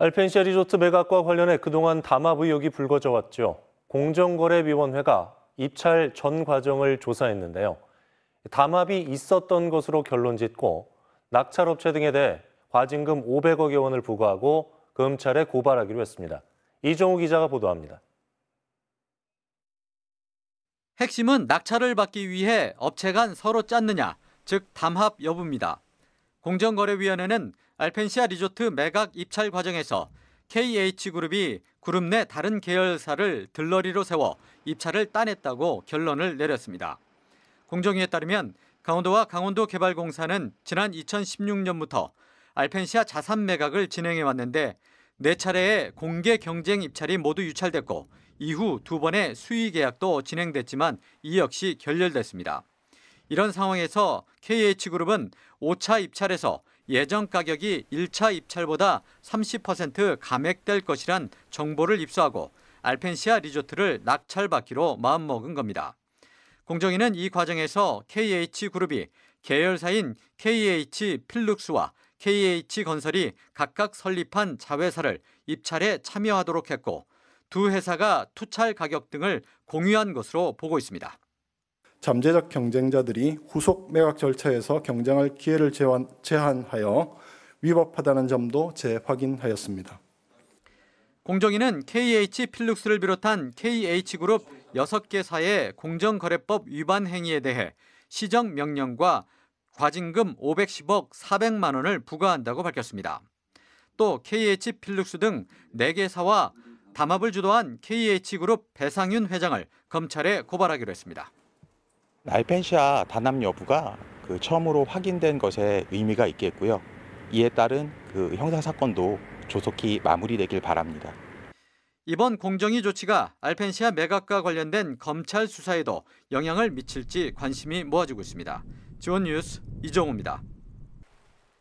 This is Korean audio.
알펜시아 리조트 매각과 관련해 그동안 담합 의혹이 불거져 왔죠. 공정거래위원회가 입찰 전 과정을 조사했는데요. 담합이 있었던 것으로 결론 짓고 낙찰업체 등에 대해 과징금 500억여 원을 부과하고 검찰에 고발하기로 했습니다. 이종우 기자가 보도합니다. 핵심은 낙찰을 받기 위해 업체 간 서로 짰느냐, 즉 담합 여부입니다. 공정거래위원회는 알펜시아 리조트 매각 입찰 과정에서 KH그룹이 그룹 내 다른 계열사를 들러리로 세워 입찰을 따냈다고 결론을 내렸습니다. 공정위에 따르면 강원도와 강원도개발공사는 지난 2016년부터 알펜시아 자산 매각을 진행해 왔는데 네 차례의 공개 경쟁 입찰이 모두 유찰됐고 이후 두 번의 수의 계약도 진행됐지만 이 역시 결렬됐습니다. 이런 상황에서 KH그룹은 5차 입찰에서 예정 가격이 1차 입찰보다 30% 감액될 것이란 정보를 입수하고 알펜시아 리조트를 낙찰받기로 마음먹은 겁니다. 공정위는 이 과정에서 KH그룹이 계열사인 KH 필룩스와 KH 건설이 각각 설립한 자회사를 입찰에 참여하도록 했고 두 회사가 투찰 가격 등을 공유한 것으로 보고 있습니다. 잠재적 경쟁자들이 후속 매각 절차에서 경쟁할 기회를 제한하여 위법하다는 점도 재확인하였습니다. 공정위는 KH 필룩스를 비롯한 KH그룹 6개 사의 공정거래법 위반 행위에 대해 시정명령과 과징금 510억 400만 원을 부과한다고 밝혔습니다. 또 KH 필룩스 등 4개 사와 담합을 주도한 KH그룹 배상윤 회장을 검찰에 고발하기로 했습니다. 알펜시아 단합 여부가 그 처음으로 확인된 것에 의미가 있겠고요. 이에 따른 그 형사 사건도 조속히 마무리되길 바랍니다. 이번 공정위 조치가 알펜시아 매각과 관련된 검찰 수사에도 영향을 미칠지 관심이 모아지고 있습니다. 지원 뉴스 이정호입니다.